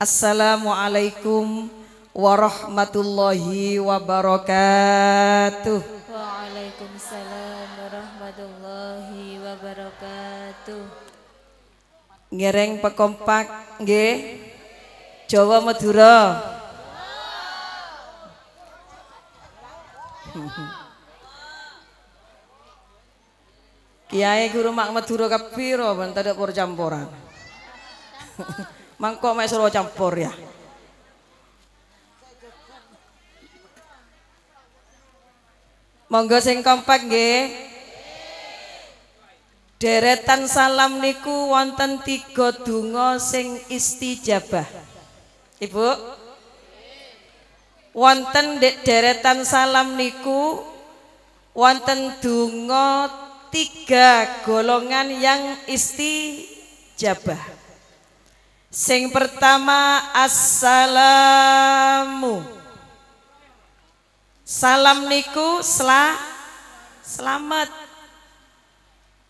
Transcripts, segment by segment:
Assalamualaikum warahmatullahi wabarakatuh. Waalaikumsalam warahmatullahi wabarakatuh. Ngereng pekompak nggih. Jawa Madura. Kiai guru mak Madura kepiro ben tak campuran. Mangko mek suruh campur ya. Monggo sing kompak nggih. Deretan salam niku wonten tiga donga sing istijabah. Ibu, wonten dek deretan salam niku wonten donga tiga golongan yang istijabah. Sing pertama assalamu. Salam niku sel selamat.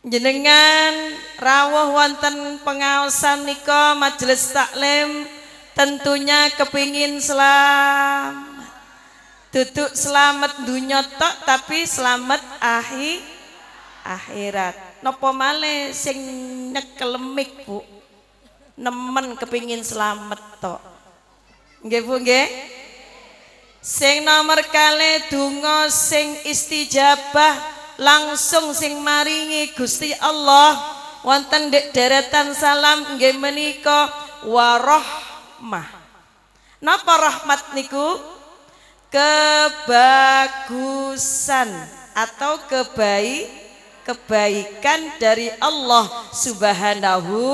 Jenengan rawuh wonten pengaosan nika majelis taklim tentunya kepingin selamat. Duduk selamat dunia tok tapi selamat ahi akhirat. Nopo male sing nyekel Bu? nemen kepingin selamat tok nggih Bu nggih sing nomor kali tungo sing istijabah langsung sing maringi Gusti Allah wonten dek deretan salam nggih menika warahmah napa rahmat niku kebagusan atau kebaik kebaikan dari Allah Subhanahu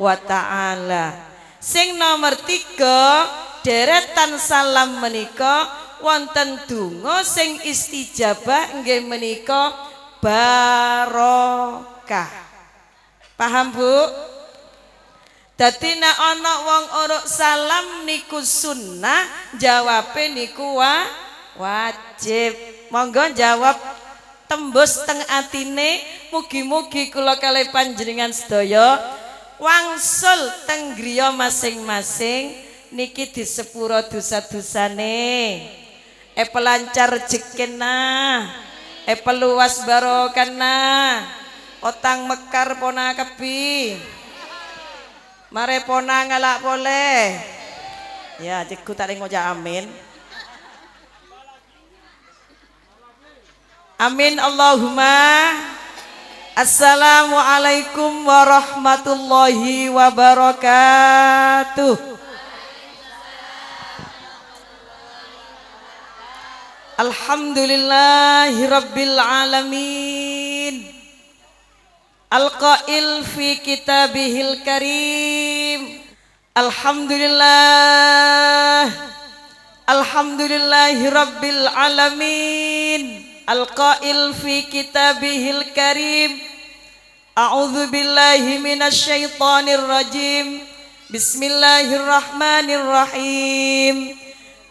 wa ta'ala sing nomor tiga deretan salam menika wonten dungo sing istijabah nge menika barokah paham bu Dadi nek ana wong uruk salam niku sunnah, jawabe niku wajib. Monggo jawab tembus teng atine, mugi-mugi kula kalih panjenengan sedaya wangsul teng griya masing-masing niki disepuro dosa-dosane e pelancar rezekina e peluas barokana otang mekar pona kepi mare pona ngalak boleh ya cikgu tak ngojak amin amin Allahumma Assalamualaikum warahmatullahi wabarakatuh. Alhamdulillahirabbil alamin. Al-Qail fi kitabihil karim. Alhamdulillah. Alhamdulillahirabbil alamin. Al-Qa'il fi kitabihil karim A'udhu billahi minas rajim Bismillahirrahmanirrahim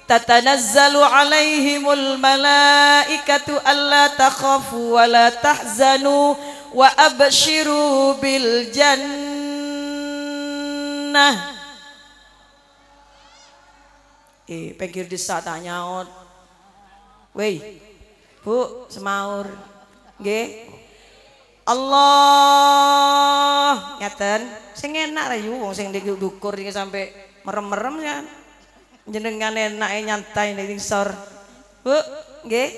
Tatanazzalu alaihimul malaikatu Alla takhafu wa la tahzanu Wa abshiru bil jannah Eh, pikir disatanya Wey, Wey. Bu semaur. Nggih. Allah nyaten sing enak rayu wong sing dukur iki sampe merem-merem ya. Jenengan e nyantai ning sor. Bu, nggih.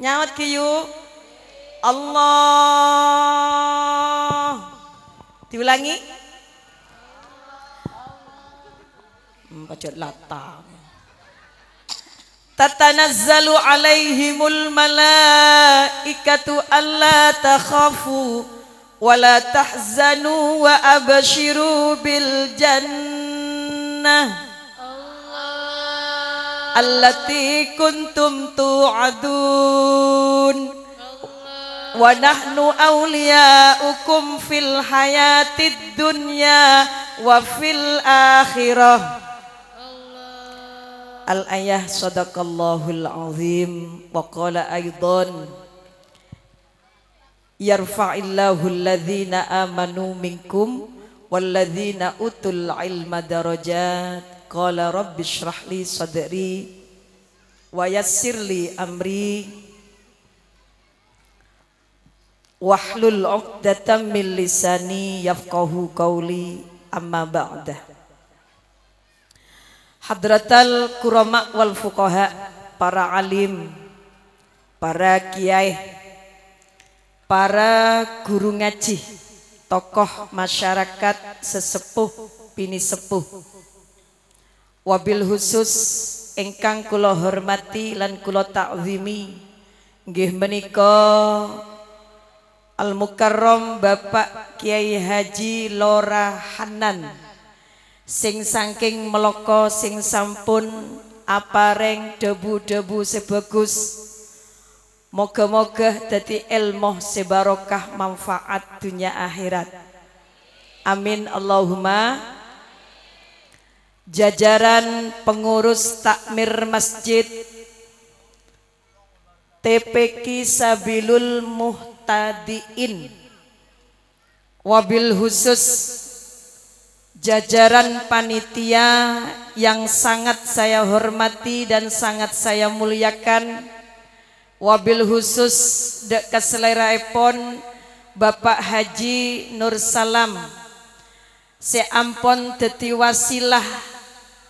Nyawet yu. Allah. Diulangi. Hmm, pojok تتنزل عليهم الملائكة ألا تخافوا ولا تحزنوا وأبشروا بالجنة التي كنتم توعدون ونحن أولياؤكم في الحياة الدنيا وفي الآخرة al-ayah sadaqallahul azim wa qala aydan yarfa'illahu alladhina amanu minkum walladhina utul ilma darajat qala rabbi shrah sadri wa amri wahlul 'uqdatam min lisani yafqahu qawli amma ba'dah Hadratal kuroma wal fukoha para alim, para kiai, para guru ngaji, tokoh masyarakat sesepuh bini sepuh. Wabil khusus engkang kulo hormati lan kulo takwimi gih meniko Al Mukarram Bapak Kiai Haji Lora Hanan sing saking meloko sing sampun apareng debu-debu sebagus moga-moga dadi ilmu sebarokah manfaat dunia akhirat amin Allahumma jajaran pengurus takmir masjid TPK Sabilul Muhtadiin wabil khusus jajaran panitia yang sangat saya hormati dan sangat saya muliakan wabil khusus dek selera epon Bapak Haji Nur Salam seampon tetiwasilah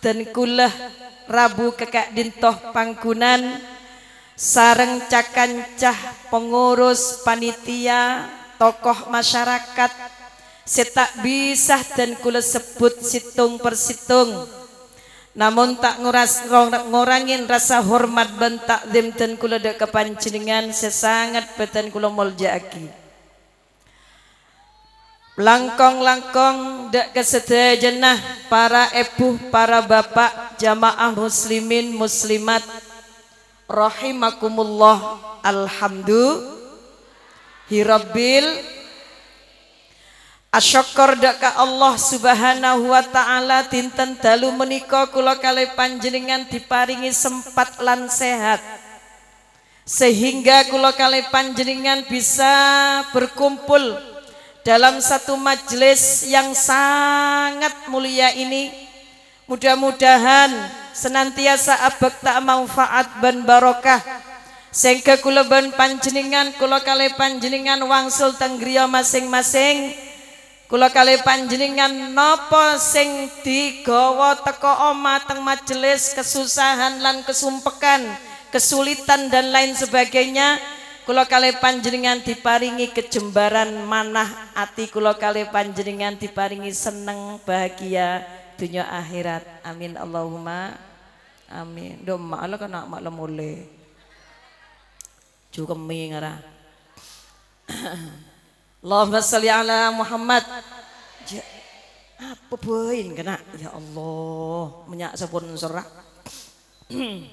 dan kulah Rabu kekak dintoh pangkunan sareng cakancah pengurus panitia tokoh masyarakat Setak bisa dan kula sebut situng persitung Namun tak nguras, ngurangin rasa hormat dan dim dan kula dek kepanjenengan Sesangat beten kula aki Langkong-langkong dek kesedia jenah para ibu, para bapak, jamaah muslimin, muslimat Rahimakumullah Alhamdulillah Hirabil asyukur daka Allah subhanahu wa ta'ala Dinten dalu menika kulo kali panjenengan diparingi sempat lan sehat Sehingga kulo kali panjenengan bisa berkumpul Dalam satu majelis yang sangat mulia ini Mudah-mudahan senantiasa abek tak manfaat dan barokah Sehingga kulo ban panjenengan kulo kali panjenengan wangsul tenggriya masing-masing Kula kali panjenengan nopo sing digawa teko oma teng majelis kesusahan lan kesumpekan, kesulitan dan lain sebagainya. Kula kali panjenengan diparingi kejembaran manah ati kula kali panjenengan diparingi seneng bahagia dunia akhirat. Amin Allahumma amin. Duh mak Allah kan mak lemule. Jukemi ngara. Allahumma salli ala Muhammad. Ya, apa poin kena? Ya Allah, menyak sepun serak.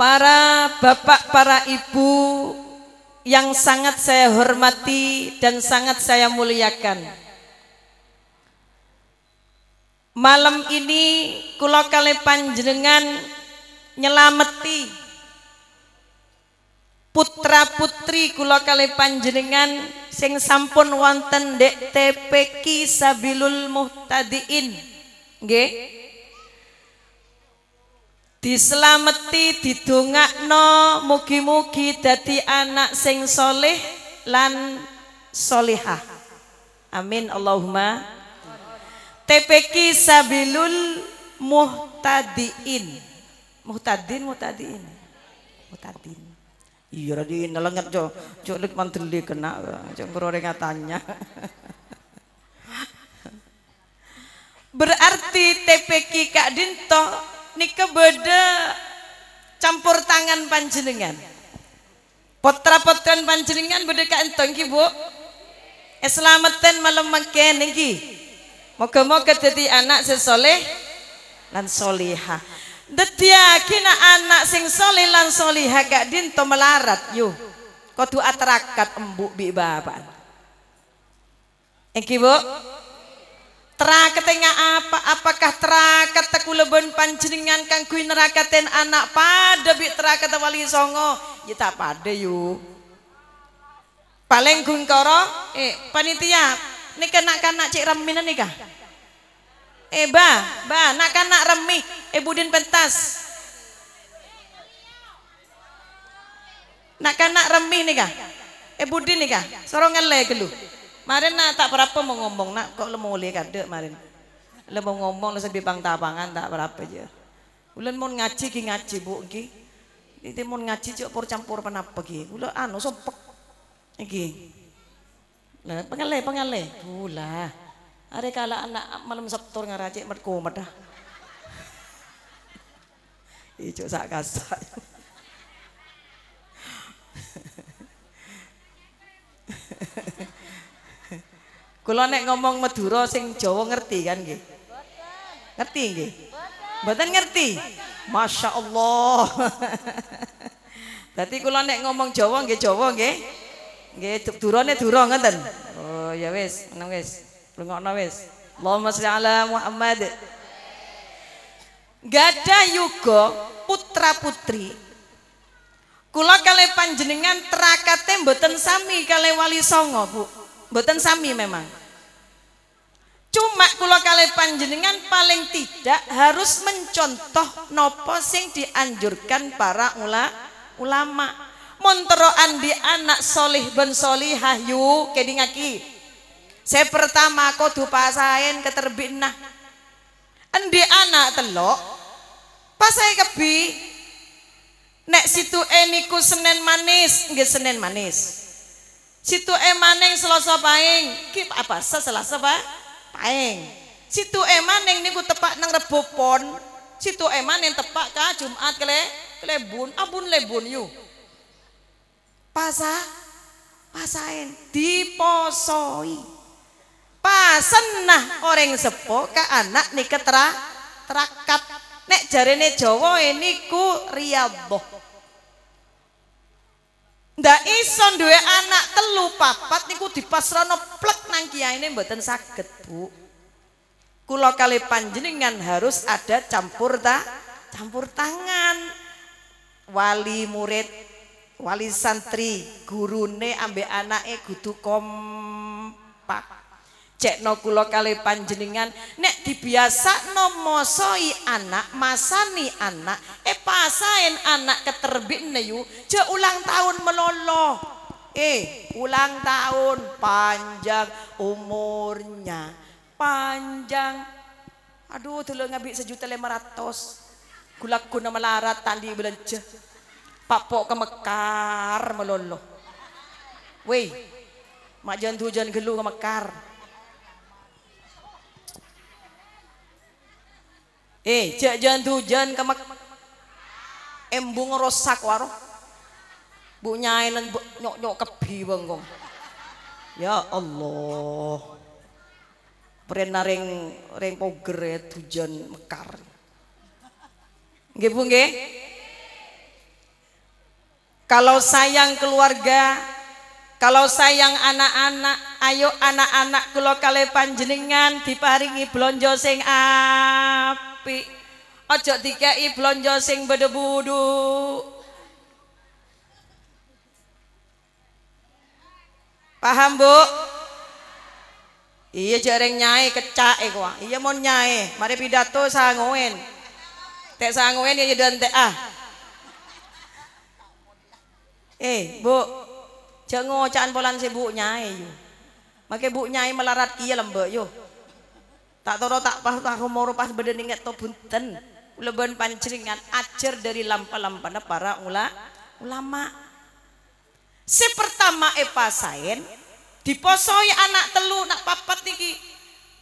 Para bapak, para ibu yang sangat saya hormati dan sangat saya muliakan. Malam ini kula kali panjenengan nyelameti putra-putri kula kali panjenengan sing sampun wonten dek TPK Sabilul Muhtadiin nggih dislameti didongakno mugi-mugi dadi anak sing soleh lan soleha. amin Allahumma TPK Sabilul Muhtadiin Muhtadin Muhtadiin Muhtadin Iya radi nelengat jo, jo lek manteli kena, jo ngurore katanya. Berarti TPK Kak Dinto nika beda campur tangan panjenengan. Potra-potran panjenengan beda Kak Dinto ki Bu. Eslameten eh, malam makan iki. Moga-moga jadi anak sesoleh dan solihah detia kina anak sing soli lan soli gak dinto melarat yo. Kodu atrakat embuk bi bapak. Engki bu. Teraketinga apa? Apakah terakat teku lebon panjenengan kang kui nerakaten anak pada bi terakat wali songo? Ya tak pada yuk. Paling gungkoro eh panitia, nikah nak kanak cik raminan nikah. Eh ba, ba, nak kan nak remih, eh budin pentas. Nak kan nak remih nih kah? Eh budin nih kah? Sorong ngelai gelu. Marin nak tak berapa mau ngomong, nak kok lemu lihat kadek marin. Lemu ngomong lu bang tabangan tak berapa je. Ulan mau ngaji ki ngaji bu ki. Ini mau ngaji cok pur campur penapa ki. Ulo anu sopek. Ki. Nah, pengale pengale. pula Arek kala anak malam Sabtu ngaracik merku medah. Ijo sak kasar. nek ngomong Madura sing Jawa ngerti kan nggih? Ngerti nggih? Mboten ngerti. Masya Allah. Tapi kula nek ngomong Jawa nggih Jawa nggih. Nggih durane dura ngoten. Oh ya wes, ngono wis. Rungokno wis. Allahumma sholli ala Muhammad. Gada yuga putra-putri Kula kali panjenengan terakate mboten sami kali wali songo bu Mboten sami memang Cuma kula kali panjenengan paling tidak harus mencontoh nopo sing dianjurkan para ula, ulama. Montero andi anak solih ben solihah yu kedingaki saya pertama kudu pasain terbit nah endi anak telok saya kebi nek situ eniku senen manis enggak senen manis situ e maning selasa paing ki apa selasa pak paing situ e maning niku tepak nang rebo pon situ e maning tepak ka Jumat kele lebun, abun lebun yu Pasah pasain diposoi Pasenah orang sepo ke anak nih ketera terakat. Nek jarene jowo ini ku riaboh Ndak ison dua anak telu papat niku Pasrano plek nang ini mboten sakit Bu. Kulo kali panjenengan harus ada campur ta campur tangan. Wali murid, wali santri, gurune ambek anake kudu kompak no kulo kali panjenengan nek no mosoi anak masani anak eh pasain anak keterbit neyu je ulang tahun melolo eh ulang tahun panjang umurnya panjang aduh lo ngabis sejuta lima ratus gulak guna melarat tandi belanja papok kemekar melolo weh mak jangan hujan gelu kemekar Eh, jajan hujan kemak embung rosak waro. Bu nyailen nyok nyok kebi bengkong. Ya Allah. Prena ring ring ya hujan mekar. Nggih Bu Kalau sayang keluarga, kalau sayang anak-anak, ayo anak-anak kula kale panjenengan diparingi blonjo sing apik api Ojo dikei blonjo sing bedebudu. Paham, Bu? Iya jaring nyai kecak iku. Iya mau nyai, mari pidato sanguin Tek sanguin ya jadon iya, tek ah. Eh, Bu. Jangan ngocakan polan si Bu nyai yuk Make Bu nyai melarat iya lembek yuk Tak toro tak pas tak moro pas ingat to bunten. Lebon panjeringan acer dari lampa-lampana para ula, ulama. Si pertama Epa Sain diposoi anak telu nak papat niki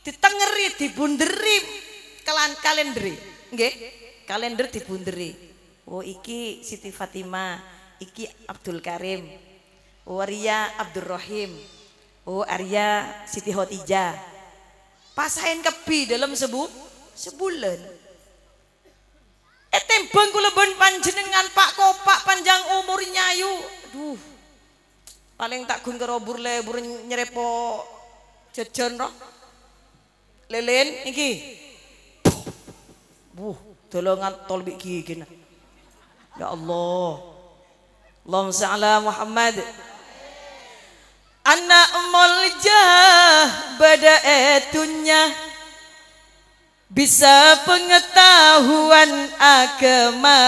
ditengeri dibunderi kelan kalendri nge kalender dibunderi oh iki Siti Fatima, iki Abdul Karim oh Arya Abdul Rahim oh Arya Siti Hotijah Pasain kepi dalam sebu sebulan. Eh tembang kula panjenengan Pak Kopak panjang umur nyayu. Duh. Paling tak gun kerobur le bur nyerepo jajan roh. Lelen iki. buh dolongan tol iki Ya Allah. Allahumma salli Muhammad anak molja pada etunya bisa pengetahuan agama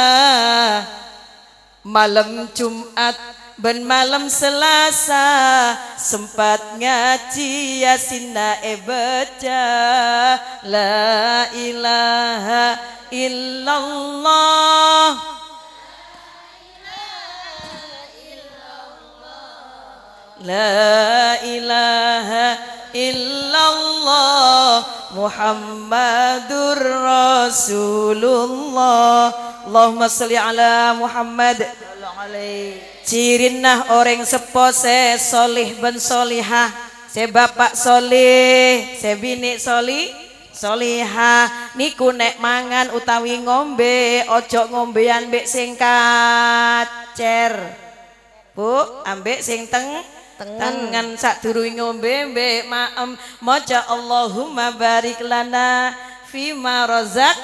malam Jumat ben malam Selasa sempat ngaji yasina ebeja la ilaha illallah La ilaha illallah Muhammadur Rasulullah Allahumma salli ala Muhammad Cirinah orang sepo se solih ben soliha Se bapak solih Se bini solih Soliha Niku nek mangan utawi ngombe Ojo ngombean bek singkat Cer Bu ambek sing teng tangan ah. sak durunge ngombe mbek maem maca Allahumma barik lana fima razaq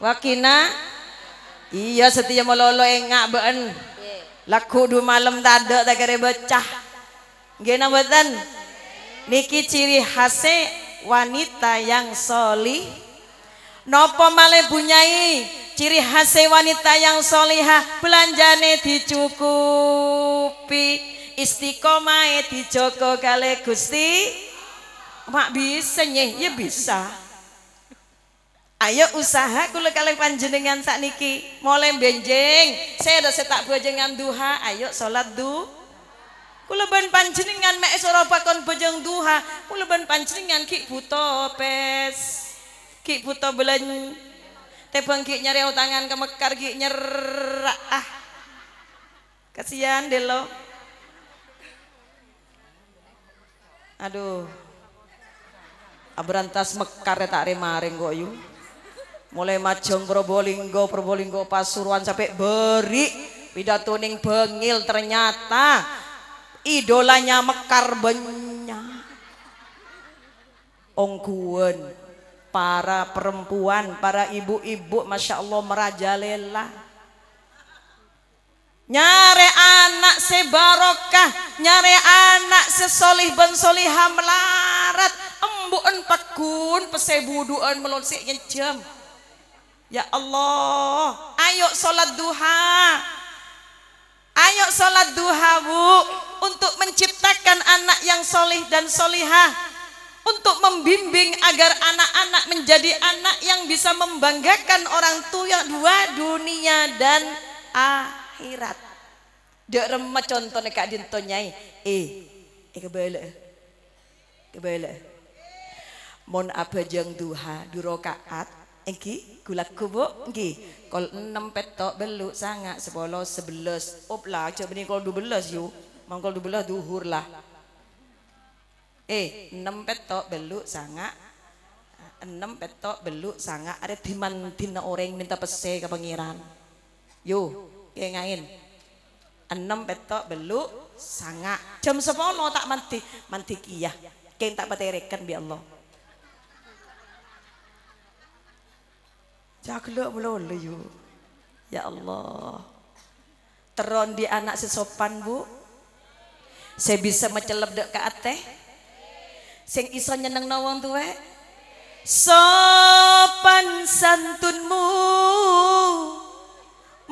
wakina iya setia melolo engak been laku du malam tadok tak kere becah nggih badan niki ciri khase wanita yang soli Nopo male bunyai ciri khas wanita yang solihah belanjane dicukupi istiqomah Joko kali Gusti mak bisa nyeh ya bisa ayo usaha kula kalih panjenengan niki mulai benjing saya ada setak bojengan duha ayo sholat du kula ben panjenengan mek ora bakon bojeng duha kula ben panjenengan ki buta pes ki buta belen tebang ki nyari tangan kemekar ki nyerak ah kasihan deh lo Aduh. Abrantas mekar tak remareng kok yu. Mulai Majong Probolinggo, Probolinggo Pasuruan sampai beri ning bengil ternyata idolanya mekar banyak. Ongkuan para perempuan, para ibu-ibu, masya Allah merajalela nyare anak sebarokah nyare anak sesolih ben soliha melarat embuen pekun pesebuduen melonsik jam ya Allah ayo sholat duha ayo sholat duha bu untuk menciptakan anak yang solih dan solihah untuk membimbing agar anak-anak menjadi anak yang bisa membanggakan orang tua dua dunia dan akhirat akhirat. Dia remet contohnya kak dintonyai. Eh, eh kebele. Kebele. Mon apa jeng duha durokaat. Engki gulak kubu engki. Kol enam petok belu sangat sepuluh sebelas. Op lah, coba ni kol dua belas yuk. Mangkol dua belas duhur lah. Eh, enam petok belu sangat enam petok beluk sangat ada diman tina orang minta pesek ke pangeran yo Iya, ngain. Enam petok beluk sanga. Jam sepuluh tak manti manti kia ya. Keng tak patereken bi Allah. jaglo belum yuk, Ya Allah. Teron di anak sesopan bu. Saya bisa mencelup dek ke ateh. Sing iso nyeneng nawang tuwe sopan santunmu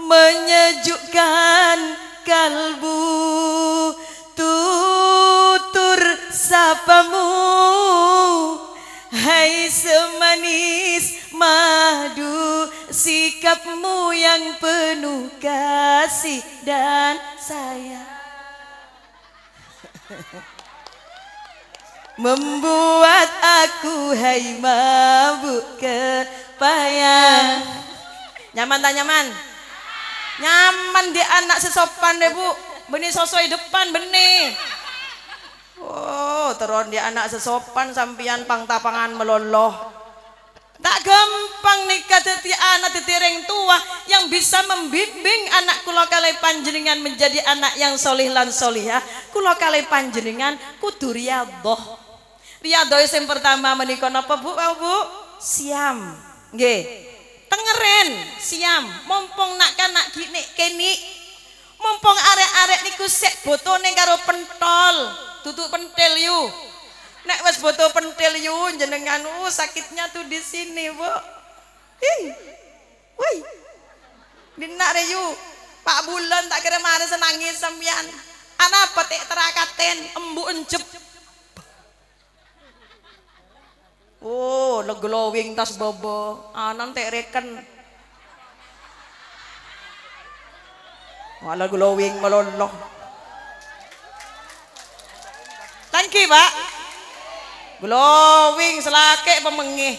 menyejukkan kalbu tutur sapamu hai semanis madu sikapmu yang penuh kasih dan sayang membuat aku hai mabuk kepayang nyaman tak nyaman nyaman di anak sesopan deh bu benih sosok depan benih oh teron di anak sesopan sampian tapangan meloloh tak gampang nikah teti anak titiring tua yang bisa membimbing anak kula kali panjenengan menjadi anak yang solih lan solihah ya. kula kali panjenengan kudu riadoh riadoh yang pertama menikah apa bu bu siam nggih tengeren siam mumpung nak kanak gini kini mumpung arek-arek niku sek botone karo pentol tutup pentil yu nek wes botol pentil yu jenengan uh, sakitnya tuh di sini bu ih woi dinak reyu pak bulan tak kira marah senangis sampean anak petik terakaten embu encep Oh, glowing tas bobo. Anan ah, tek reken. Malah glowing meloloh. Thank you, Pak. Glowing selake pemengih.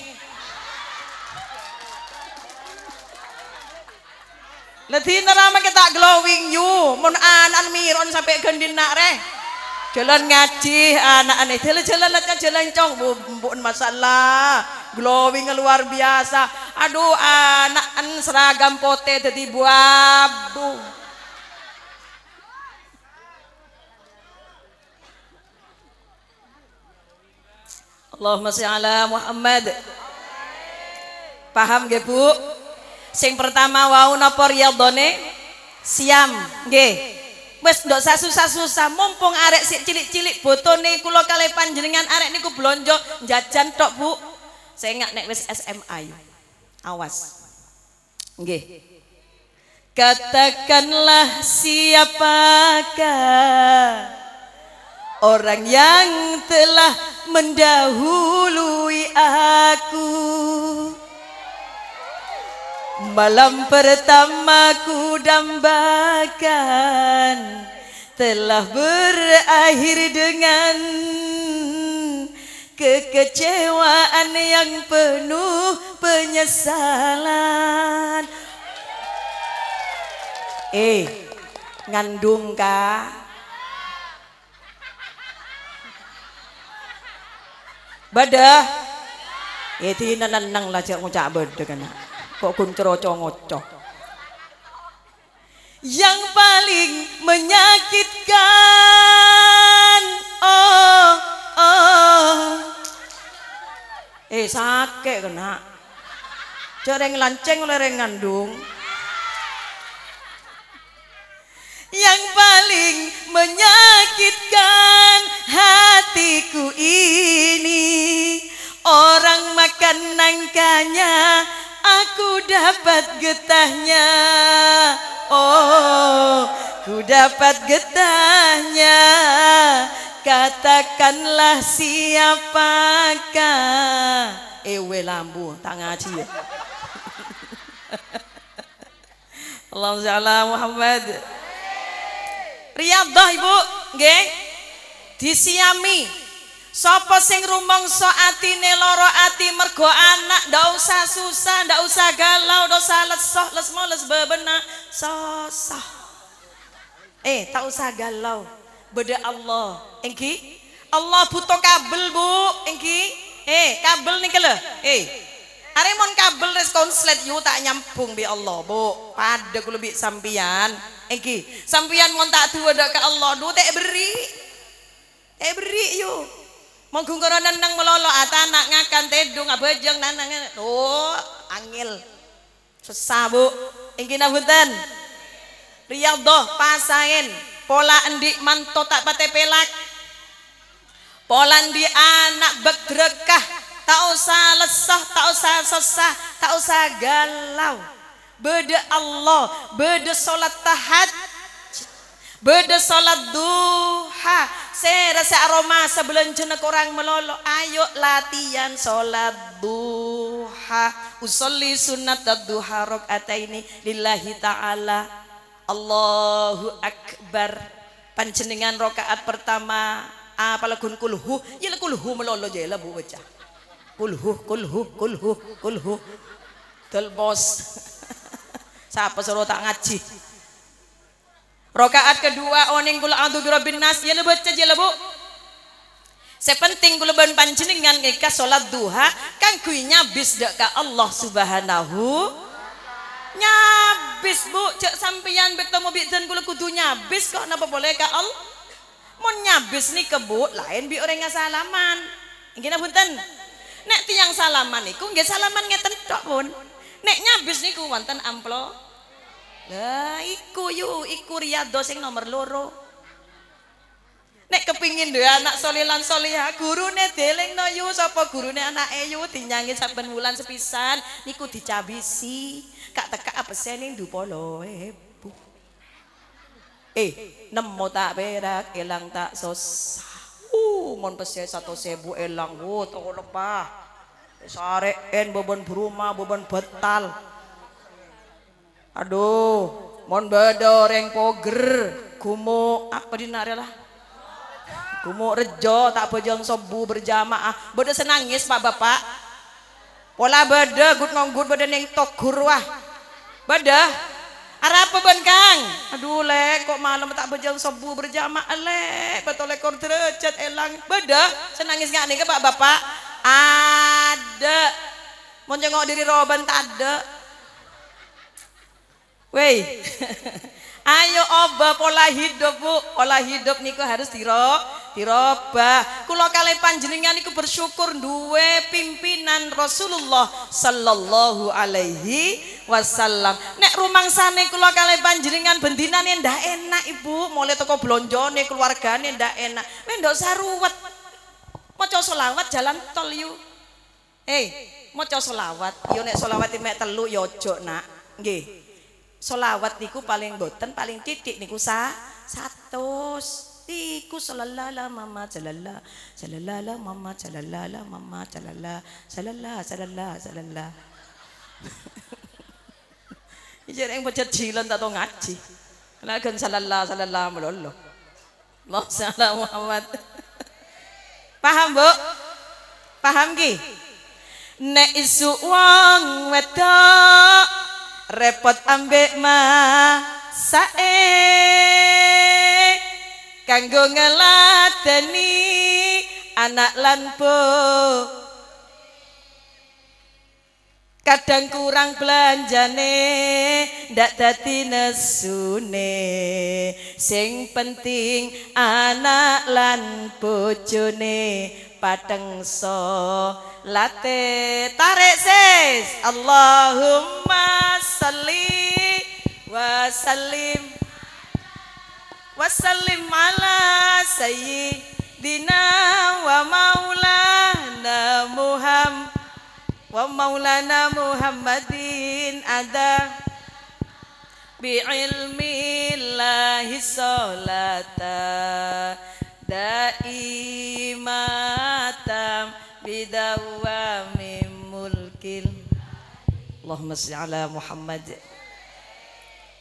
Ladina rama kita glowing you, mun anan miron sampai gendin nak reh jalan ngaji anak aneh jalan jalan kan jalan cong bukan masalah glowing luar biasa aduh anak an seragam pote jadi buabu Allahumma sya'ala ala Muhammad. Paham gak Bu? Sing pertama wau napa doni Siam gak ndak usah susah-susah mumpung arek si cilik-cilik nih kulo kali panjenengan arek niku belonjo jajan tok Bu ingat nek wes SMA yuk. awas Nge. katakanlah siapakah orang yang telah mendahului aku Malam pertama ku dambakan Telah berakhir dengan Kekecewaan yang penuh penyesalan Eh, ngandung kak Badah Ya Itu nenang lah cak ngucak badah kan kok gun ceroco-ngoco yang paling menyakitkan oh oh eh sakit kena cereng lanceng oleh ngandung yang paling menyakitkan hatiku ini orang makan nangkanya aku dapat getahnya Oh ku dapat getahnya Katakanlah siapakah Ewe eh, lambu tak ngaji ya Allahumma Muhammad Riyadhah Ibu geng disiami Sopo sing so ati neloro ati mergo anak Nggak usah susah, nggak usah galau, Nggak usah lesoh, lesmo, lesbebena, sosoh. Eh, tak usah galau. Beda Allah. Engki? Allah butuh kabel, Bu. Engki? Eh, kabel nih kele Eh. Are mon kabel res konslet yu tak nyampung bi Allah, Bu. pada gue lebih sampian Engki, Sampian mon tak tua ke Allah, Duh tak beri. Tak beri yuk. Monggung karo neneng melolo atanak ah, ngakan tedung abejeng ah, nanang. Oh, angil. Susah, Bu. nabutan nabunten. Riyadhah pasain pola endik manto tak pate pelak. Pola di anak begrekah tak usah lesah, tak usah sesah, tak usah galau. Beda Allah, beda sholat tahat, Beda salat duha. saya rasa aroma sebelum jenek orang melolo. Ayo latihan salat duha. Usolli sunat duha ini lillahi ta'ala. Allahu Akbar. Pancenengan rokaat pertama. Apalagun kulhu. Yalah kulhu melolo jela bu wajah. Kulhu, kulhu, kulhu, kulhu. Del bos. Siapa suruh tak ngaji? Rokaat kedua oning kula adu birabbin nas ya lebet caje ya, lebu. Sepenting kula ban panjenengan ketika salat duha kan kuwi nyabis dak ka Allah Subhanahu nyabis bu cek sampeyan bertemu bidzen kula kudu nyabis kok napa boleh ka Allah mau nyabis nih kebu lain bi orang salaman apa punten nek tiang salaman niku nggih salaman ngeten tok pun nek nyabis niku wonten amplop lah iku yu, iku riado sing nomor loro. Nek kepingin dua anak soleh lan Guru ah, gurune deleng no yu, sapa gurune anak eyu. dinyangi saben wulan sepisan, niku dicabisi, kak teka apa sening dupolo ebu. Eh, eh, nemu tak perak, elang tak sos. Uh, mon pesen satu sebu elang, wuh, toko lepah. en, beban beruma, beban betal. Aduh, mon bedo reng poger, kumo apa di lah? Kumo rejo tak pejong sobu berjamaah. Bedo senangis pak bapak. Pola bedo gut good bedo neng tokur wah. Bedo, apa kang? Aduh lek kok malam tak pejong sobu berjamaah lek. Betul lek kor terecat elang. Bedo senangis nggak nih ke pak bapak? Ada. Mau jengok diri Roban tak ada. Wei. Ayo obah pola hidup, Bu. Pola hidup niku harus dirob, dirobah. Kulo kalian panjenengan niku bersyukur duwe pimpinan Rasulullah sallallahu alaihi wasallam. Nek rumang rumangsane kalian panjeringan panjenengan nih ndak enak, Ibu. Mulai toko blonjone keluargane ndak enak. Mendok saruwet. coba selawat jalan tol yuk. Eh, mau coba selawat. Yo nek selawat mek telu yo Nak. gih solawat niku paling boten paling titik niku sa satu niku salalala mama salala salalala mama salalala mama salala salala salala salala jadi yang baca cilan tak tahu ngaji lagan salala salala melolo Allah salam Muhammad paham bu paham ki nek isu wong wedok repot ambek masae kanggo ngeladeni anak lan kadang kurang belanjane ndak dadi nesune sing penting anak lan bojone padeng so late tarik sis Allahumma salli wa sallim wa sallim ala sayyidina wa maulana Muhammad wa maulana Muhammadin ada bi ilmi lahi salata daimatam bidawami mulkil Allahumma salli Muhammad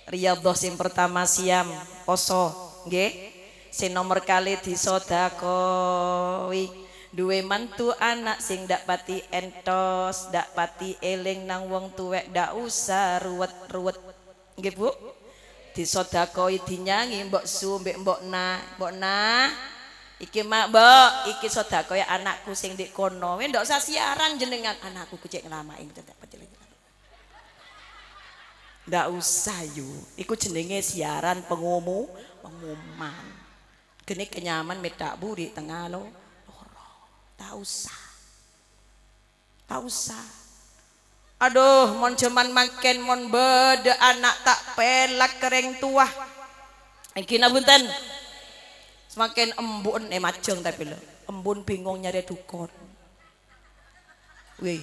Riyadhah sing pertama siam poso nggih sing nomor kali disodakoi duwe mantu anak sing dak pati entos dak pati eling nang wong tuwek dak usah ruwet-ruwet nggih Bu disodakoi dinyangi mbok su mbek mbok na mbok na Iki mak mbok, iki sodako ya anakku sing di kono. Wih, ndak usah siaran jenengan anakku kucing ngelamain apa pejeleng. Ndak usah yu, iku jenenge siaran pengumu, pengumuman. Kini kenyaman medak buri tengah lo, loro. Tak usah, tak usah. Aduh, mon cuman makin mon bede anak tak pelak kering tuah. Iki nabunten. Semakin embun eh majeng tapi lo Embun bingung nyari dukun. Wih.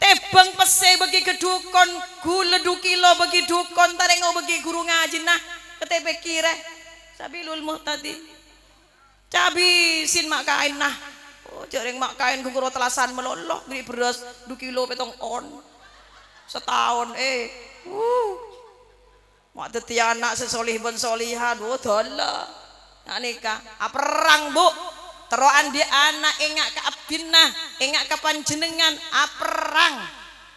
tebang pese bagi kedukun, guleduki lo bagi dukun, ngau bagi guru ngaji nah ketebe kire. Sabilul muhtadi. sin mak kain nah. Oh, jaring mak kain gugur telasan meloloh beli beras duki kilo petong on. Setahun eh. wuh Mak anak sesolih bensolihan solihan, oh Anika, apa ah, perang bu Teruan di anak ingat ke abdinah ingat ke panjenengan apa ah, perang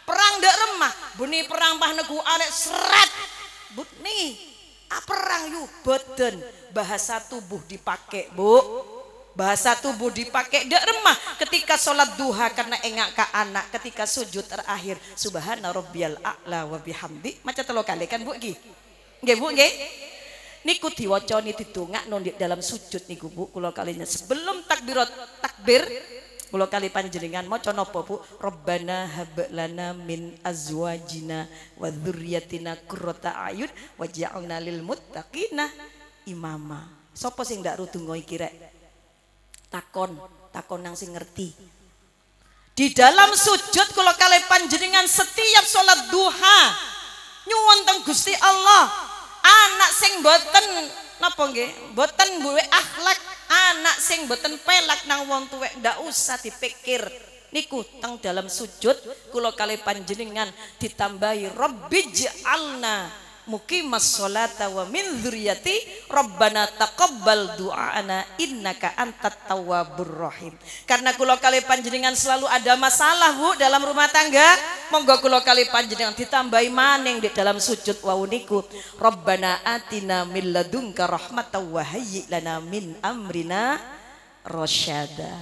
Perang dek remah buni perang bah negu alek seret but nih ah, perang yuk? Beten bahasa tubuh dipakai bu bahasa tubuh dipakai dek remah ketika sholat duha karena ingat ke anak ketika sujud terakhir Subhanallah rabbiyal a'la wa bihamdi Macam telo kali kan bu gih? nggih bu nggih niku diwacani didongakno di dalam sujud niku Bu kula kalinya sebelum takbir, takbir kula kali panjenengan maca napa Bu Rabbana hab lana min azwajina wa dzurriyyatina qurrata ayun waj'alna lil muttaqina imama sapa sing ndak rudungo iki rek takon takon nang sing ngerti di dalam sujud kalau kalian panjenengan setiap sholat duha nyuwun teng Gusti Allah anak sing boten napa nggih boten duwe akhlak anak sing boten pelak nang wong tuwek ndak usah dipikir niku teng dalam sujud kula kali panjenengan ditambahi rabbij'alna muqimas sholata wa min dzurriyyati rabbana taqabbal du'ana innaka antat tawwabur rahim karena kula kali panjenengan selalu ada masalah Bu dalam rumah tangga monggo kula kali panjenengan ditambahi maning di dalam sujud wau niku rabbana atina min ladunka rahmatan wa hayyi lana min amrina rasyada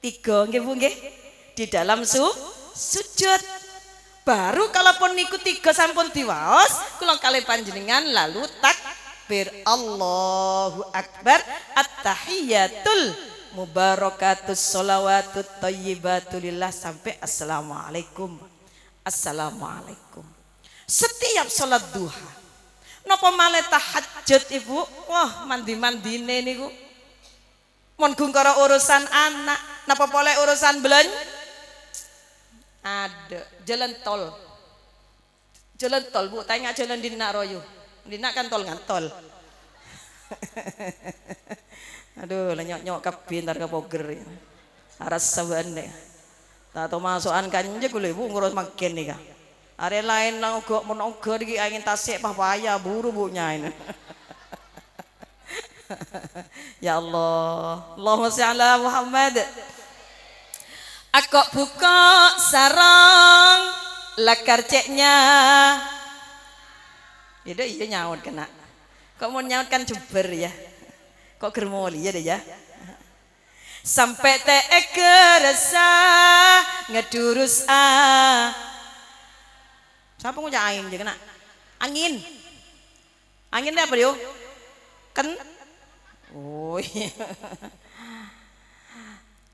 tiga nggih Bu nggih di dalam su sujud Baru kalaupun niku tiga sampun diwaos, kulang kali panjenengan lalu takbir Allahu Akbar at tahiyyatul Mubarakatuh sholawatut Tayyibatulillah sampai assalamualaikum. Assalamualaikum. Setiap sholat duha. Napa malah tahajud Ibu? Wah, mandi mandi niku. Mon karo urusan anak, napa boleh urusan belanja? ada jalan tol jalan tol bu tanya jalan di Royu? di nak kan tol kan tol aduh lenyok nyok kabin ntar kepoger ya. aras sabun deh tak tahu masukan kan? je gule bu ngurus makin nih kak Hari lain nang gok mau lagi angin tasik papaya buru bu ini. ya Allah, Allahumma sya'ala Allah Muhammad. Aku buka sarang lekar ceknya. Itu ya, iya nyaut kena. Kok mau nyaut kan jeber ya. Kok germoli ya deh ya. Sampai teh kerasa ngedurus a. Siapa ngucap angin aja kena? Angin. Angin apa dia? Ken. Oh iya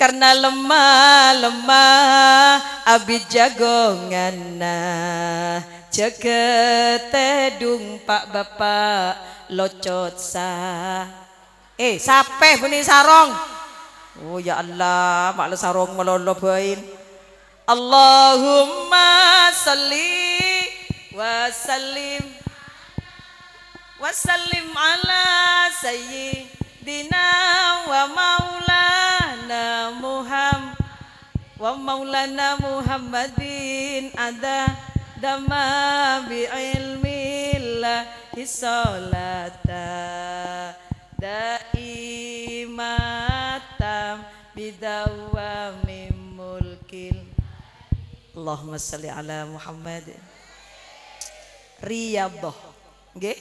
karena lemah-lemah abi jagongana nah. ceketedung pak bapak locot sa eh sape bunyi sarong oh ya Allah maklum sarong melolobain Allahumma salli wa sallim wa sallim ala sayyidina wa maula Muhammad wa maulana Muhammadin ada dama bi ilmillah hisolata daimatam bidawami mulkil Allahumma salli ala Muhammad riyadhah nggih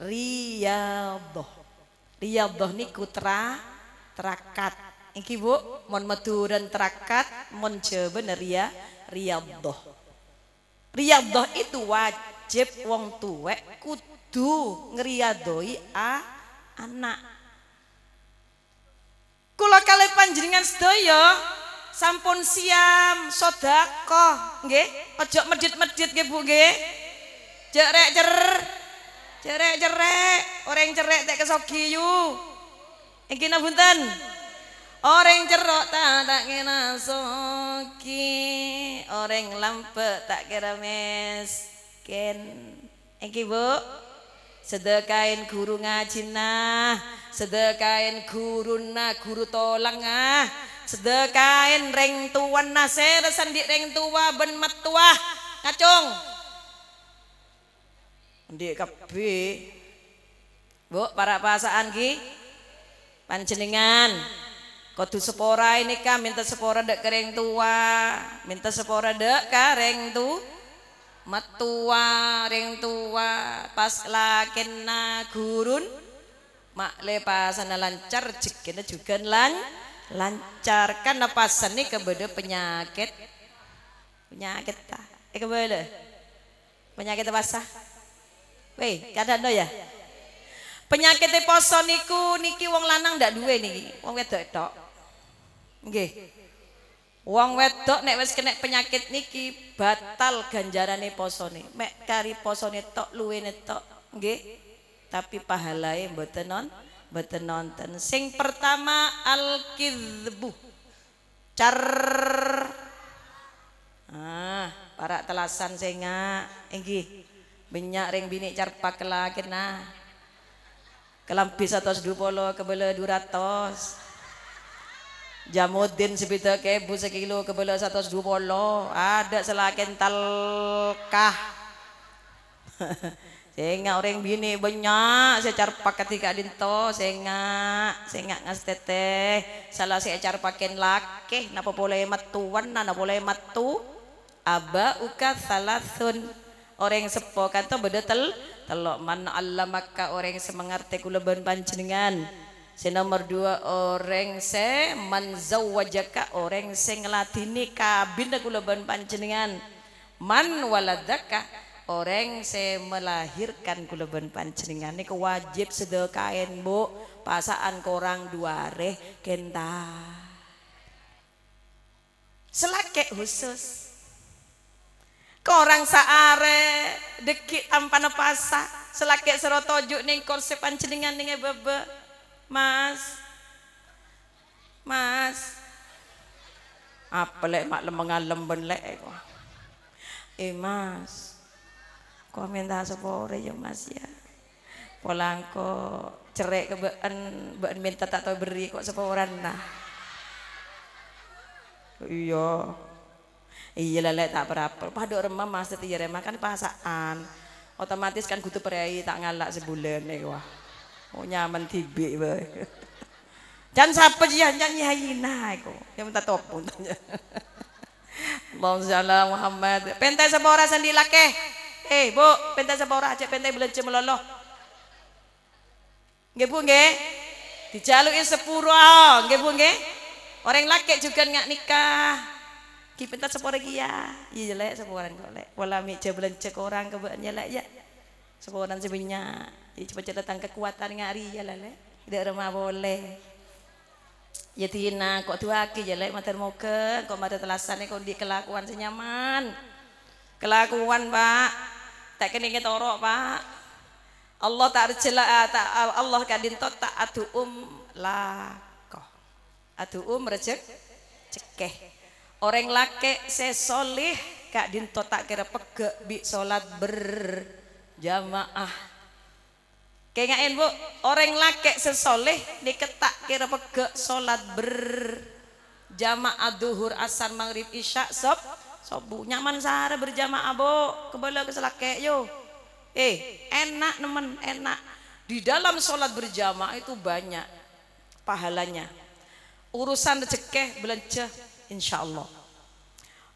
riyadhah riyadhah niku tra terakat Iki bu, mon meturen terakat, mon bener ya, riyadhah. Riyadhah itu wajib wong tuwek kudu ngeriadoi a anak. Kula kali panjenengan sedaya sampun siam sodako nggih, ojo medit-medit nggih Bu nggih. Jerek jer jerek jerek, orang jerek tak kesogi yu. Iki nabunten. Orang cerok tak tak kena soki Orang lampet tak kira miskin Eki bu Sedekain guru ngaji nah Sedekain guru nah guru tolong ah Sedekain reng tuan nah Saya di reng tua ben metua Kacung Di kebi Bu para pasaan ki Panjenengan Kodu sepora ini kah minta sepora dek kering tua, minta sepora dek kareng tu metua ring tua pas lakena gurun mak lepasana lancar jekena juga lan lancar kan napasan ini kebeda penyakit penyakit tak, eh kebeda penyakit sah? weh kadang no ya penyakit poso niku niki wong lanang ndak dua niki wong wedok tok Nggih. Wong wedok nek wis kena penyakit niki batal ganjarane posone. Mek kari posone tok luwene tok, nggih. Tapi pahalae mboten non, mboten nonten. Sing pertama al-kidzbu. Car Ah, para telasan senga, nggih. Minyak ring bini car kelakir nah. Kelam atau atas dua kebele duratos. Jamuddin sebita kebu sekilo kebela satu dua puluh ada selakin talkah sehingga orang bini banyak secar pakai tiga dinto sehingga sehingga ngas teteh salah secar pakai laki napa boleh tuan, napa boleh matu aba uka salah sun orang sepo kanto beda telok mana Allah maka orang semangat teku leban panjenengan si nomor dua orang se manzawajaka orang se ngelatini kabinda kula ban panjenengan man waladaka orang se melahirkan kula ban panjenengan kewajib wajib sedekain bu pasaan korang dua reh kenta selake khusus korang saare dekit tanpa nepasa selake serotojuk ni korse panjenengan ni bebe Mas. Mas. Apa lek mak lemengan lemben lek e kok. Eh Mas. Kok minta sepore ya Mas ya. Polang kok cerek ke been, minta tak tahu beri kok seporan nah. Iya. Iya lele tak berapa. Padok remah Mas setiap remah kan pasaan. Otomatis kan kutu perai tak ngalak sebulan nih e wah. Oh nyaman tibik jangan Jan sapa ya, jian jan yayina iku. Ya minta topun tanya. Allahumma shalli Muhammad. pentas sapa ora sendi laki, Eh, Bu, pentas sapa ora cek pentas belanja meloloh. Nggih, Bu, nggih. Dijaluki sepura, nggih, Bu, nggih. Orang laki juga nggak nikah. Ki pentai sapa ora ya? Iya jelek sapa kok lek. Wala cek orang kebanyakan lek ya. Sapa sebenyak jadi ya, cepat datang kekuatan ngari ya lele tidak remah boleh ya tina kok tua aki ya lele mater muka, kok mata telasannya kok di kelakuan senyaman kelakuan pak tak keningnya torok pak Allah tak rejela eh, tak eh, Allah kadin tot tak adu um lakoh adu um rejek cekeh orang se sesolih kak dinto tak kira pegek bi solat berjamaah Kengain bu, orang laki sesoleh ketak kira pegek solat ber jamaah duhur asar maghrib isya sob sob bu nyaman sahara berjamaah bu kebala keselake yo eh enak nemen enak di dalam solat berjamaah itu banyak pahalanya urusan rezeki belanja insya Allah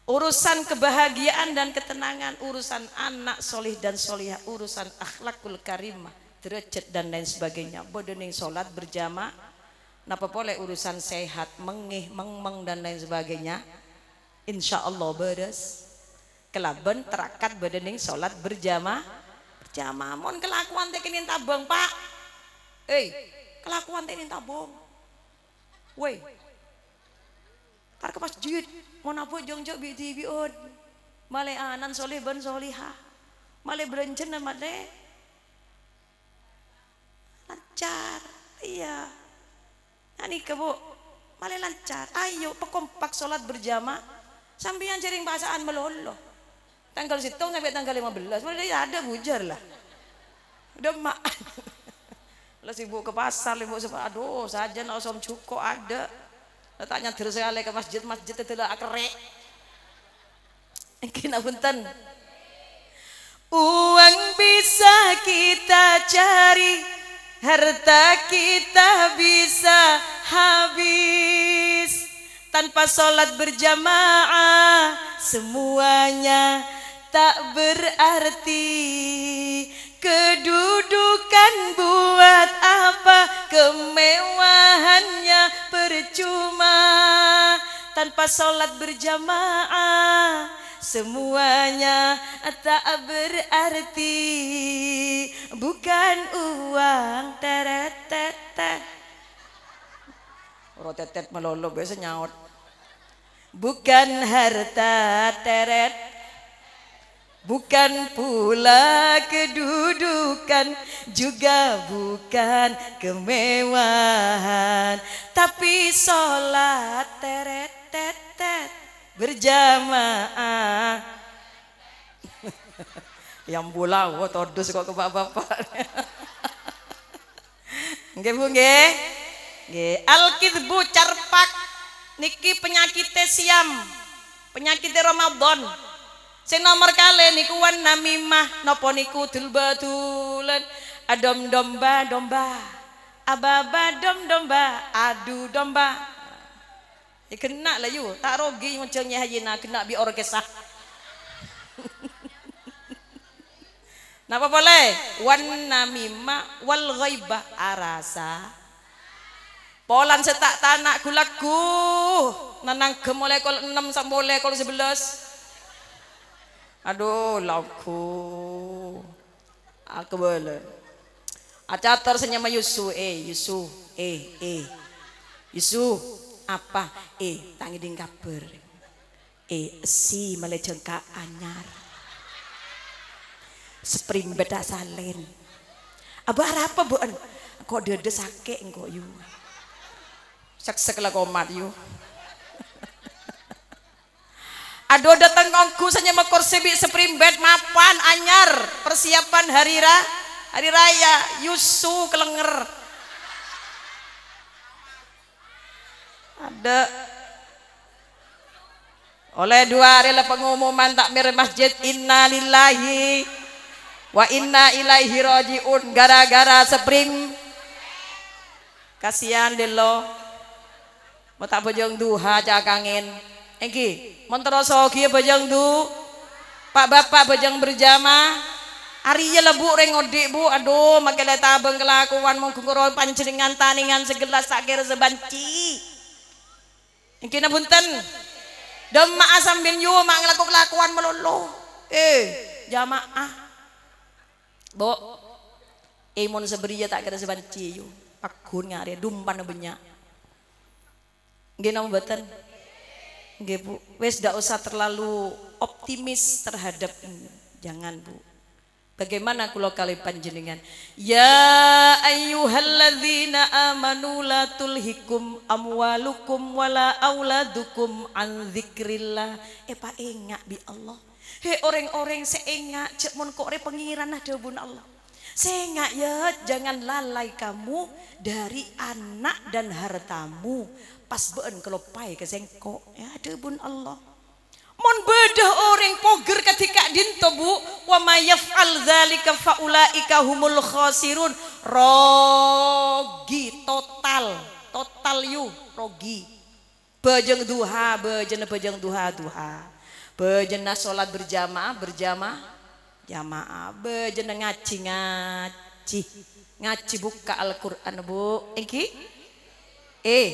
urusan kebahagiaan dan ketenangan urusan anak solih dan solihah urusan akhlakul karimah derajat dan lain sebagainya bodening sholat berjamaah napa boleh urusan sehat mengih mengmeng dan lain sebagainya insya Allah beres kelaben terakat bodening sholat berjamaah berjamaah mon kelakuan teh tabung pak eh kelakuan teh tabung woi tar ke masjid mau apa jongjok biut biut malai anan soleh ben solihah malai berencana malai lancar. Iya. Nah, kebo, kebu, malah lancar. Ayo pekompak sholat berjamaah. yang jaring bahasaan meloloh. Tanggal situ sampai tanggal 15. Malah ada bujar lah. Udah mak. Lah sibuk ke pasar, ibu sebab aduh saja osom cuko ada. tanya terus saya ke masjid, masjid itu lah akrek. Kena punten. Uang bisa kita cari, Harta kita bisa habis Tanpa sholat berjamaah Semuanya tak berarti Kedudukan buat apa Kemewahannya percuma Tanpa sholat berjamaah semuanya tak berarti bukan uang teretetet rotetet melolo biasa nyaut bukan harta teret bukan pula kedudukan juga bukan kemewahan tapi sholat teret teret berjamaah yang bola wo oh, tordus kok ke bapak-bapak nggih Bu nggih nggih al-kidbu carpak niki penyakit siam penyakit Ramadan sing nomor kali niku wan namimah napa niku dulbatulan adom domba domba ababa dom domba adu domba Ya kena lah you. Tak rogi macam nya hayina kena bi orkesa. Napa boleh? Wan namima wal ghaibah arasa. Polan setak tanak gulaku. Nanang gemoleh kol enam samboleh kol sebelas. Aduh, laku. Aku boleh. Acatar senyama Yusuf eh Yusuf eh eh Yusuf apa eh tangi ding kabar eh si melejeng ka anyar spring beda salen apa apa bu kok dede sakit engkau yu sek sekela komat yu Aduh datang kongku sanya bi sebi bed mapan anyar persiapan hari raya hari raya Yusuf kelenger Ada. Oleh dua hari le pengumuman takmir masjid inna lillahi wa inna ilaihi rojiun gara-gara spring. Kasihan deh lo. Mau tak bojong duha cakangin. Engki, menterosoki bojong du. Pak bapak bojong berjamaah ya lebu rengodik bu, aduh makai letabeng kelakuan mengkukuron taningan segelas sakir sebanci. Yang kena punten. Dema asam bin yu mak ngelaku kelakuan melulu. Eh, jamaah. Bo. Imun seberia ya tak kira sebanci yu. Pakun ngare dumpan banyak. Nggih napa mboten? Nggih Bu, wis ndak usah terlalu optimis terhadap ini. Jangan Bu. Bagaimana kula kali panjenengan? Ya ayyuhalladzina amanu la tulhikum amwalukum wala auladukum an dzikrillah. Eh Pak ingat bi Allah. Hei orang-orang seingat cek mun kok pengiran ada bun Allah. Seingat ya jangan lalai kamu dari anak dan hartamu. Pas beun kelopai sengkok Ya ada bun Allah. Mon bedah orang poger ketika dinto bu wa mayaf'al dzalika ika humul khosirun rogi total total yu rogi bejeng duha bejeng bejeng duha duha bejena solat berjamaah berjamaah jamaah bejeng ngaji ngaji ngaji buka Al-Qur'an bu iki eh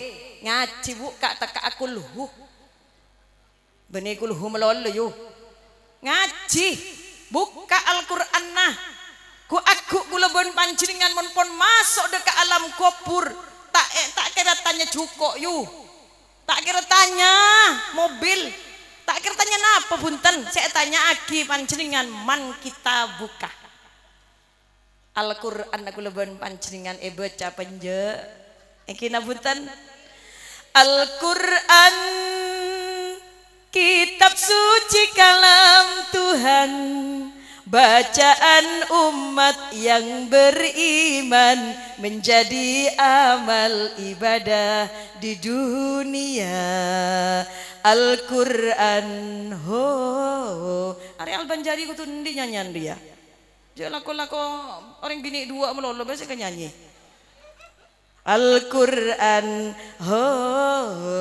ngaji buka teka akul hu Benikul humelol yuk Ngaji, buka Al-Qur'an nah. Ku aku kula bon monpon masuk deka alam kopur Tak eh, tak kira tanya cukok yu Tak kira tanya mobil. Tak kira tanya apa punten. Saya tanya aki pancingan man kita buka. Al-Qur'an aku lebon pancingan e baca penje. Iki nabutan Al-Qur'an Kitab suci kalam Tuhan Bacaan umat yang beriman Menjadi amal ibadah di dunia Al-Quran ho, ho. Areal Banjari itu nanti nyanyian dia Jangan ya, laku-laku orang bini dua melolo Biasa kan nyanyi Al-Quran ho, ho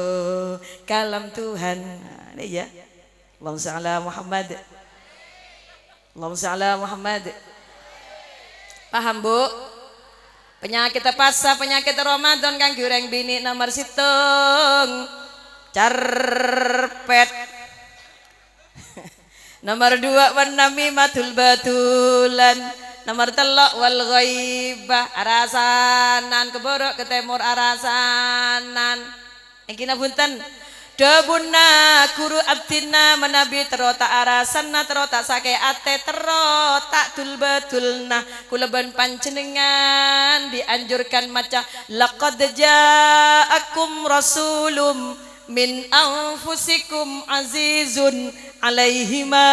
kalam Tuhan علي ya, Allahumma Muhammad, Muhammad. Allahumma صل Muhammad. paham bu penyakit pasah, penyakit Ramadan kan goreng bini nomor situng carpet nomor dua wanami madul batulan nomor telok wal ghaibah arasanan keborok ketemur arasanan ingkina punten. Dobunna guru abdina menabi terota arasanna terota sake ate terota tulbetulna kuleban pancenengan dianjurkan maca laqad ja'akum rasulum min anfusikum azizun alaihi ma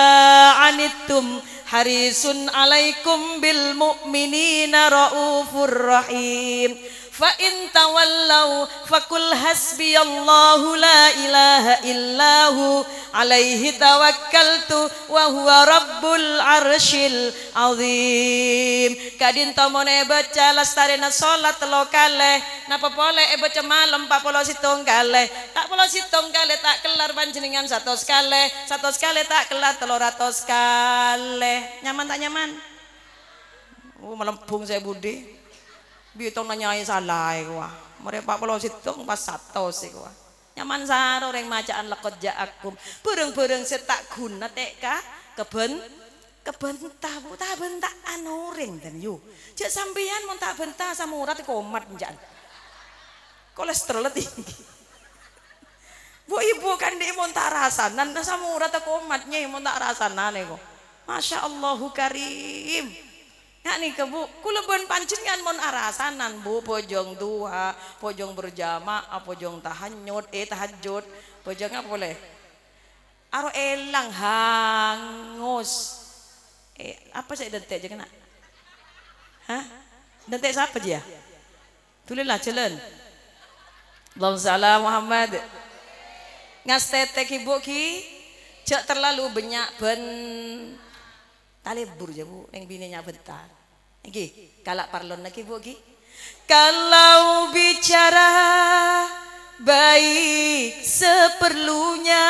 anittum harisun alaikum bil mu'minina raufur rahim fa in tawallau fakul hasbiyallahu la ilaha illahu alaihi tawakkaltu wa huwa rabbul arshil azim kadin tomone baca lastarena salat telo kaleh napa pole e baca malam 40 sitong kaleh tak polo sitong kaleh tak kelar panjenengan satu sekale satu sekale tak kelar 300 kale nyaman tak nyaman Oh, melempung saya budi. Bitong tong nanyai salah iku wah. Mere 40 situng pas satu iku wah. Nyaman saro reng macaan lekot jaakum. bereng burung setak guna teka keben kebentah bu tak bentak anoring dan yuk. Cek sampean mau tak bentah sama urat komat njak. Kolesterol tinggi. Bu ibu kan dia mau tak rasanan sama urat komatnya mau tak rasanan gua. Masya Allahu Karim. Nggak nih ke bu, kulebon kan mon arasanan bu, pojong tua, pojong berjamaah, pojong tahan tahanyut, eh tahajud, pojong apa boleh? Aro elang hangus. Eh, apa sih detik aja kena? Hah? Detik siapa dia? Ya? Tulilah jalan. Allahumma salam Muhammad. Ngas tetek ibu ki, cek terlalu banyak ben Tali je bu, neng bininya bentar. Nggih, kalau parlon lagi bu nggih. Kalau bicara baik seperlunya,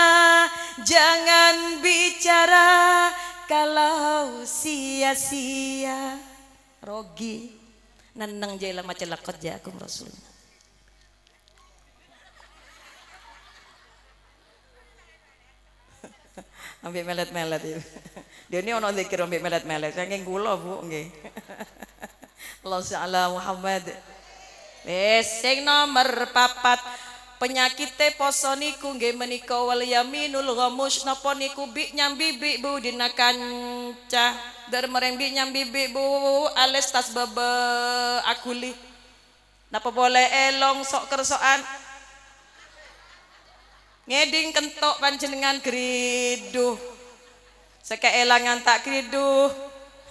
jangan bicara kalau sia-sia. Rogi, neneng je macam celakot kerja aku Rasulullah. ambil melet-melet itu. Dia ini ono zikir ambil melet-melet. ingin gula Bu, enggak. Allah Ta'ala Muhammad. Besing nomor papat te poso niku nggih menika wal yaminul ghamus napa niku bi nyambi bi bu dinakan kanca dar mereng bi nyambi bi bu alestas tas bebe akuli napa boleh elong sok kersoan ngeding kentok panjenengan geriduh sekeelangan tak geriduh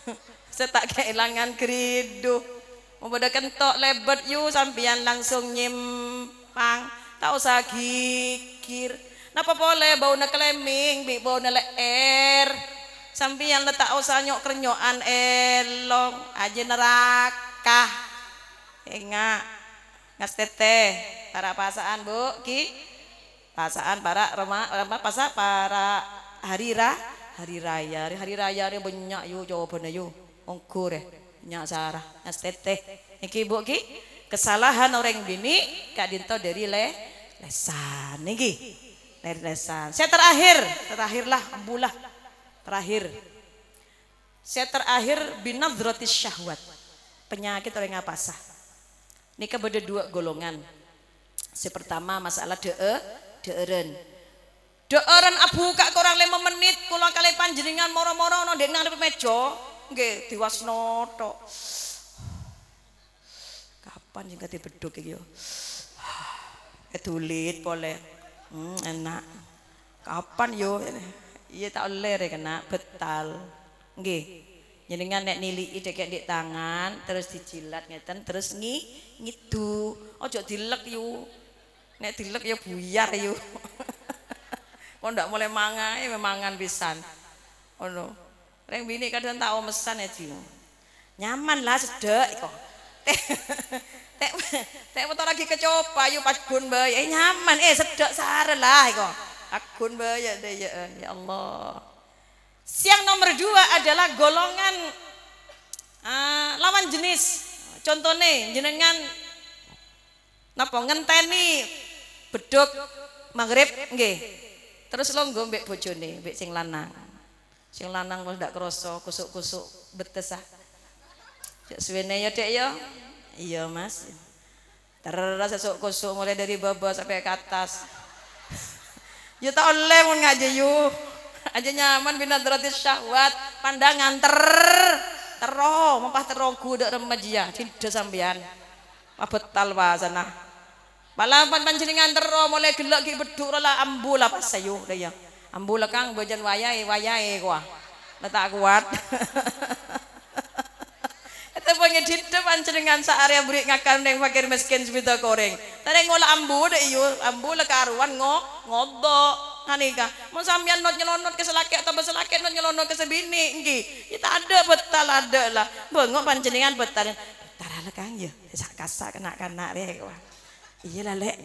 setak keelangan geriduh mudah kentok lebet yu sampian langsung nyimpang tak usah gikir napa boleh bau na keleming bi bau na leer sampian letak usah nyok kerenyokan elong aja neraka enggak ngas teteh para pasaan bu ki Pasaan para rema rema pasar para hari ra, hari raya, hari raya ini banyak yuk jawabannya yuk Ongkur eh, nyak sarah, STT. Niki buki ki, kesalahan orang bini kak Dinto dari le lesan niki. Dari lesan. Saya terakhir, terakhirlah bulah Terakhir. Saya terakhir binadrotis syahwat. Penyakit oleh ngapasah. Ini kepada dua golongan. Si pertama masalah dee, doeren abu kak kurang lima menit pulang kali panjeringan moro-moro no dek nang meja nggih tiwas noto kapan jengka kate beduk yo kedulit boleh hmm, enak kapan yo iya tak oleh ya kena betal nggih jenengan nek ide kayak di tangan terus dijilat ngeten terus ngi ngitu ojo dilek yuk nek dilek ya buyar yuk, kok ndak mulai mangan ya mangan pisan ono reng bini kadang tak omesan ya di nyaman lah sedek kok tek tek tek motor lagi kecoba yuk pas gun bay eh nyaman eh sedek sare lah kok akun bay ya deh ya ya Allah siang nomor dua adalah golongan uh, lawan jenis contohnya jenengan napa ngenteni beduk maghrib nggih terus longgo mbek bojone mbek sing lanang sing lanang wis ndak krasa kusuk-kusuk betes ah cek suwene ya dek ya iya mas terus sesuk kusuk mulai dari bawah sampai ke atas ya tak oleh mun ngaji yuk aja nyaman binadratis syahwat pandangan ter tero mempah tero gudak remaja cinta sampean mabetal sana Balapan panjenengan tero mulai gelok ki beduk lah ambula ya. ya, Ambula kang bojan wayai wayai gua. Letak kuat. Itu pengen dinda panjenengan saarya beri ngakal neng fakir miskin sebita koreng. Tadi ngolah ambu deh iyo ambula karuan ngok ngodok. Kanika, mau sampean not nyelonot ke atau beselaki not nyelonot ke sebini nggih. Kita ya ada betal ada lah. Bengok panjenengan betal. Betal lah kang ya. Sak kasak kena-kena rek gua iya lelek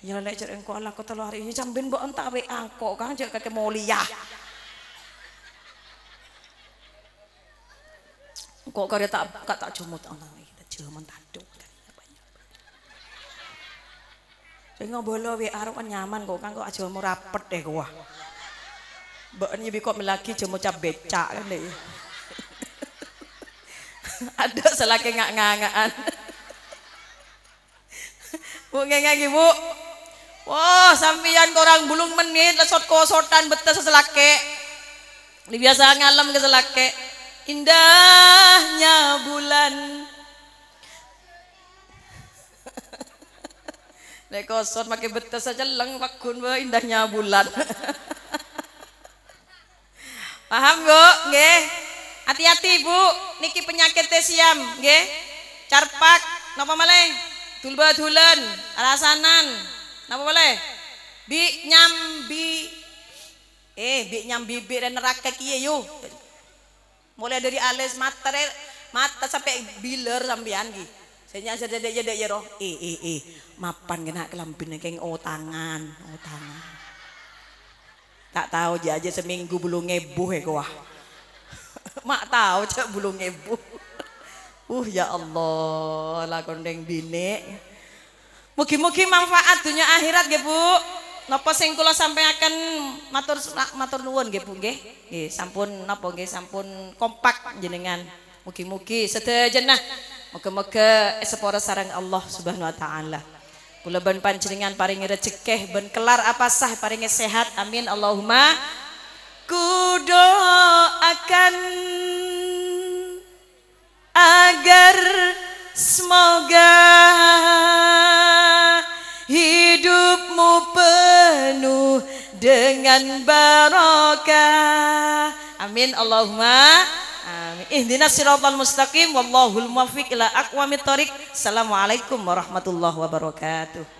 iya lelek engkau lah Allah kota hari ini jambin buat entah WA aku kan cek kakek mulia kok karya tak kak tak jumut orang oh, nah, kita jumut Tapi Saya ngobolo WA kan nyaman kok kan kok aja mau rapet deh gua. Mbak ini kok melaki jemu cap becak kan deh. Ada selagi ngak-ngakan. Bu ngengeng ibu. Wah, sampian korang belum menit lesot kosotan betes seselake. Ini biasa ngalam ke selake. Indahnya bulan. Nek kosot pakai betes saja leng pakun indahnya bulan. Paham, Bu? Nggih. Hati-hati, Bu. Niki penyakit tesiam, nggih. Carpak napa malih? tulba tulen alasanan napa boleh bi nyambi eh bi nyambi bi dan neraka kiye yo mulai dari alis mata mata sampai biler sampean ki saya nyasar dedek dedek ya roh eh eh eh mapan kena kelampin keng oh tangan oh tangan tak tahu aja aja seminggu belum ngebuh ya kuah mak tahu cak belum ngebuh Uh ya Allah, lakon deng bini. Mugi-mugi manfaat dunia akhirat gebu, Bu. Napa sing kula akan matur matur nuwun gak Bu gak? sampun nopo gak sampun kompak jenengan. Mugi-mugi nah, Moga-moga sepora sarang Allah Subhanahu wa taala. Kula ban panjenengan paringi rejekeh ben kelar apa sah paringi sehat. Amin Allahumma. Kudo akan agar semoga hidupmu penuh dengan barokah. Amin Allahumma amin. Ihdinas siratal mustaqim wallahul muwaffiq ila aqwamit thoriq. Assalamualaikum warahmatullahi wabarakatuh.